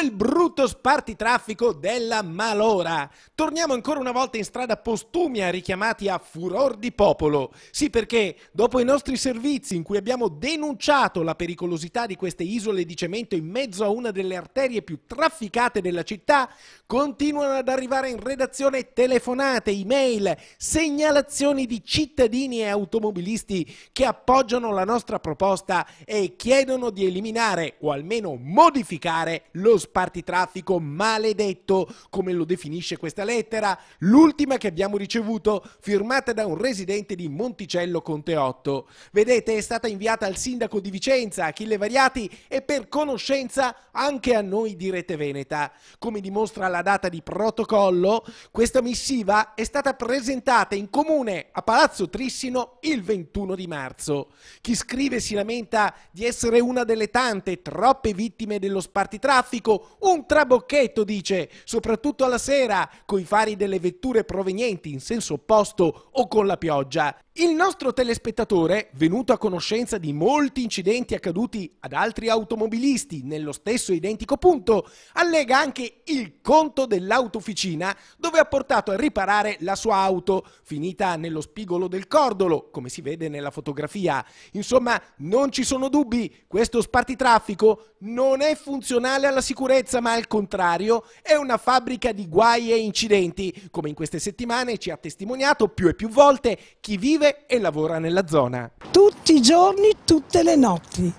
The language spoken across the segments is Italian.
quel brutto spartitraffico della malora. Torniamo ancora una volta in strada postumia richiamati a furor di popolo. Sì perché dopo i nostri servizi in cui abbiamo denunciato la pericolosità di queste isole di cemento in mezzo a una delle arterie più trafficate della città, continuano ad arrivare in redazione telefonate, email, segnalazioni di cittadini e automobilisti che appoggiano la nostra proposta e chiedono di eliminare o almeno modificare lo spazio spartitraffico maledetto, come lo definisce questa lettera, l'ultima che abbiamo ricevuto, firmata da un residente di Monticello Conte 8. Vedete, è stata inviata al sindaco di Vicenza, Achille Variati, e per conoscenza anche a noi di Rete Veneta. Come dimostra la data di protocollo, questa missiva è stata presentata in comune a Palazzo Trissino il 21 di marzo. Chi scrive si lamenta di essere una delle tante, troppe vittime dello spartitraffico un trabocchetto, dice, soprattutto alla sera, coi fari delle vetture provenienti in senso opposto o con la pioggia. Il nostro telespettatore, venuto a conoscenza di molti incidenti accaduti ad altri automobilisti nello stesso identico punto, allega anche il conto dell'autofficina dove ha portato a riparare la sua auto, finita nello spigolo del cordolo, come si vede nella fotografia. Insomma, non ci sono dubbi, questo spartitraffico non è funzionale alla sicurezza, ma al contrario è una fabbrica di guai e incidenti, come in queste settimane ci ha testimoniato più e più volte chi vive e lavora nella zona. Tutti i giorni, tutte le notti.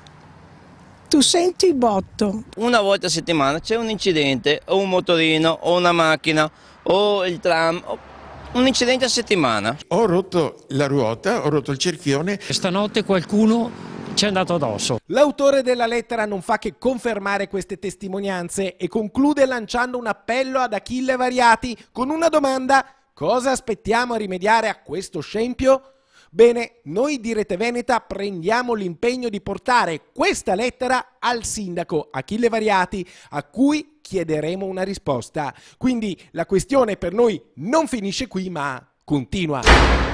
Tu senti il botto. Una volta a settimana c'è un incidente, o un motorino, o una macchina, o il tram, o un incidente a settimana. Ho rotto la ruota, ho rotto il cerchione. Stanotte qualcuno ci è andato addosso. L'autore della lettera non fa che confermare queste testimonianze e conclude lanciando un appello ad Achille Variati con una domanda. Cosa aspettiamo a rimediare a questo scempio? Bene, noi di Rete Veneta prendiamo l'impegno di portare questa lettera al sindaco Achille Variati, a cui chiederemo una risposta. Quindi la questione per noi non finisce qui, ma continua.